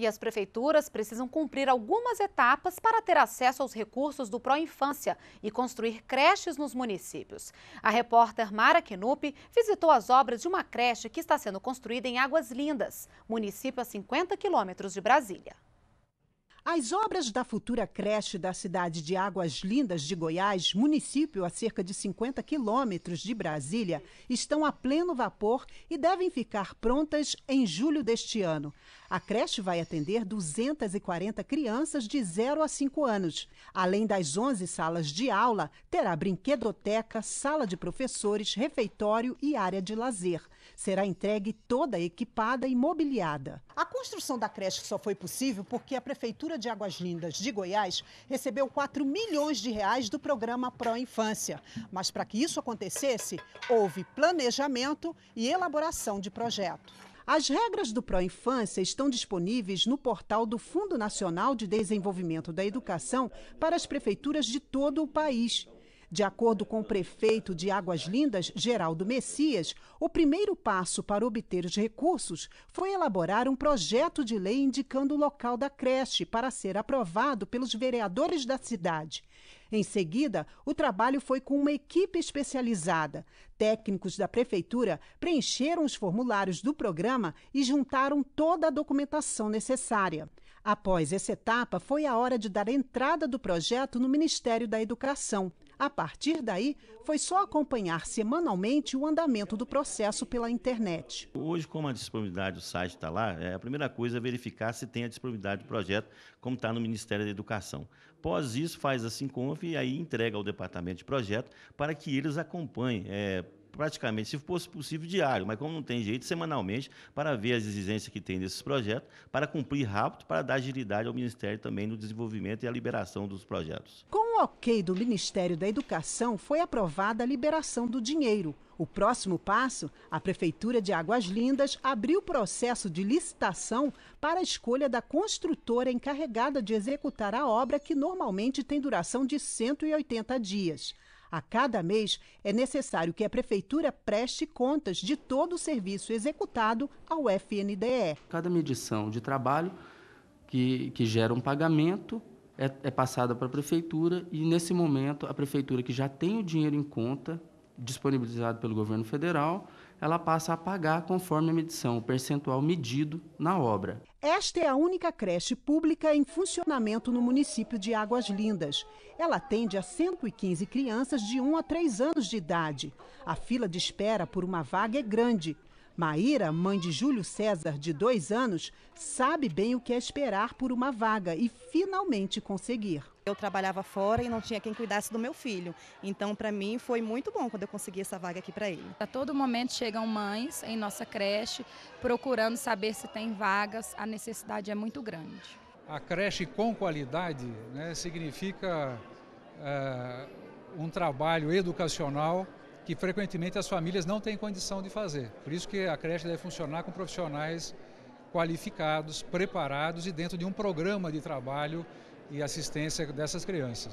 E as prefeituras precisam cumprir algumas etapas para ter acesso aos recursos do Pro infância e construir creches nos municípios. A repórter Mara Knupp visitou as obras de uma creche que está sendo construída em Águas Lindas, município a 50 quilômetros de Brasília. As obras da futura creche da cidade de Águas Lindas de Goiás, município a cerca de 50 quilômetros de Brasília, estão a pleno vapor e devem ficar prontas em julho deste ano. A creche vai atender 240 crianças de 0 a 5 anos. Além das 11 salas de aula, terá brinquedoteca, sala de professores, refeitório e área de lazer. Será entregue toda equipada e mobiliada. A construção da creche só foi possível porque a prefeitura de Águas Lindas de Goiás recebeu 4 milhões de reais do programa Pro Infância. Mas para que isso acontecesse, houve planejamento e elaboração de projeto. As regras do Pro Infância estão disponíveis no portal do Fundo Nacional de Desenvolvimento da Educação para as prefeituras de todo o país. De acordo com o prefeito de Águas Lindas, Geraldo Messias, o primeiro passo para obter os recursos foi elaborar um projeto de lei indicando o local da creche para ser aprovado pelos vereadores da cidade. Em seguida, o trabalho foi com uma equipe especializada. Técnicos da prefeitura preencheram os formulários do programa e juntaram toda a documentação necessária. Após essa etapa, foi a hora de dar entrada do projeto no Ministério da Educação. A partir daí, foi só acompanhar semanalmente o andamento do processo pela internet. Hoje, como a disponibilidade do site está lá, é a primeira coisa é verificar se tem a disponibilidade do projeto, como está no Ministério da Educação. Após isso, faz a SINCONF e aí entrega ao Departamento de Projeto para que eles acompanhem. É, praticamente, se fosse possível, diário, mas como não tem jeito, semanalmente, para ver as exigências que tem desses projetos, para cumprir rápido, para dar agilidade ao Ministério também no desenvolvimento e a liberação dos projetos. Com o ok do Ministério da Educação, foi aprovada a liberação do dinheiro. O próximo passo, a Prefeitura de Águas Lindas abriu o processo de licitação para a escolha da construtora encarregada de executar a obra, que normalmente tem duração de 180 dias. A cada mês, é necessário que a Prefeitura preste contas de todo o serviço executado ao FNDE. Cada medição de trabalho que, que gera um pagamento é, é passada para a Prefeitura e, nesse momento, a Prefeitura, que já tem o dinheiro em conta, disponibilizado pelo governo federal, ela passa a pagar conforme a medição, o percentual medido na obra. Esta é a única creche pública em funcionamento no município de Águas Lindas. Ela atende a 115 crianças de 1 a 3 anos de idade. A fila de espera por uma vaga é grande. Maíra, mãe de Júlio César, de dois anos, sabe bem o que é esperar por uma vaga e finalmente conseguir. Eu trabalhava fora e não tinha quem cuidasse do meu filho. Então, para mim, foi muito bom quando eu consegui essa vaga aqui para ele. A todo momento chegam mães em nossa creche procurando saber se tem vagas. A necessidade é muito grande. A creche com qualidade né, significa é, um trabalho educacional que frequentemente as famílias não têm condição de fazer. Por isso que a creche deve funcionar com profissionais qualificados, preparados e dentro de um programa de trabalho e assistência dessas crianças.